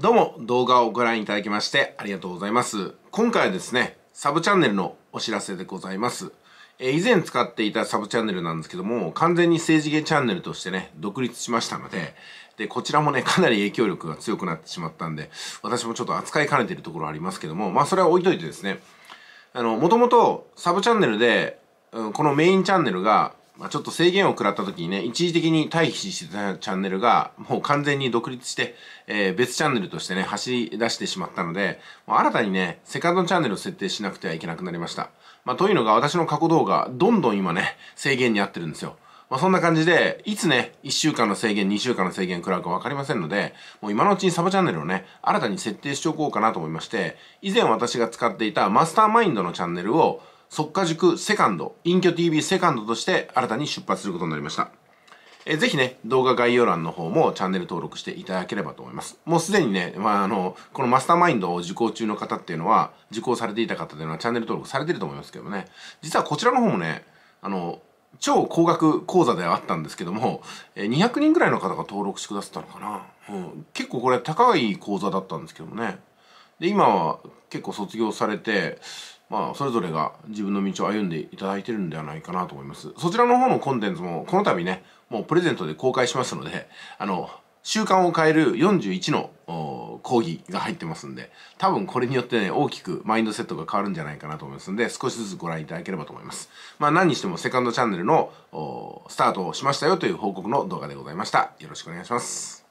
どうも動画をご覧いただきましてありがとうございます。今回はですね、サブチャンネルのお知らせでございます。え以前使っていたサブチャンネルなんですけども、完全に政治系チャンネルとしてね、独立しましたので、で、こちらもね、かなり影響力が強くなってしまったんで、私もちょっと扱いかねてるところありますけども、まあそれは置いといてですね、あの、もともとサブチャンネルで、うん、このメインチャンネルがまあ、ちょっと制限を食らった時にね、一時的に退避してたチャンネルが、もう完全に独立して、えー、別チャンネルとしてね、走り出してしまったので、もう新たにね、セカンドチャンネルを設定しなくてはいけなくなりました。まあ、というのが私の過去動画、どんどん今ね、制限に合ってるんですよ。まあ、そんな感じで、いつね、1週間の制限、2週間の制限食らうか分かりませんので、もう今のうちにサブチャンネルをね、新たに設定しておこうかなと思いまして、以前私が使っていたマスターマインドのチャンネルを、速化塾セカンド、隠居 TV セカンドとして新たに出発することになりました。えぜひね、動画概要欄の方もチャンネル登録していただければと思います。もうすでにね、まあ、あの、このマスターマインドを受講中の方っていうのは、受講されていた方っていうのはチャンネル登録されてると思いますけどね、実はこちらの方もね、あの、超高額講座ではあったんですけども、200人ぐらいの方が登録してくださったのかな。うん、結構これ高い講座だったんですけどもね。で、今は結構卒業されて、まあ、それぞれが自分の道を歩んでいただいてるんではないかなと思います。そちらの方のコンテンツも、この度ね、もうプレゼントで公開しますので、あの、習慣を変える41の講義が入ってますんで、多分これによってね、大きくマインドセットが変わるんじゃないかなと思いますんで、少しずつご覧いただければと思います。まあ何にしてもセカンドチャンネルのスタートをしましたよという報告の動画でございました。よろしくお願いします。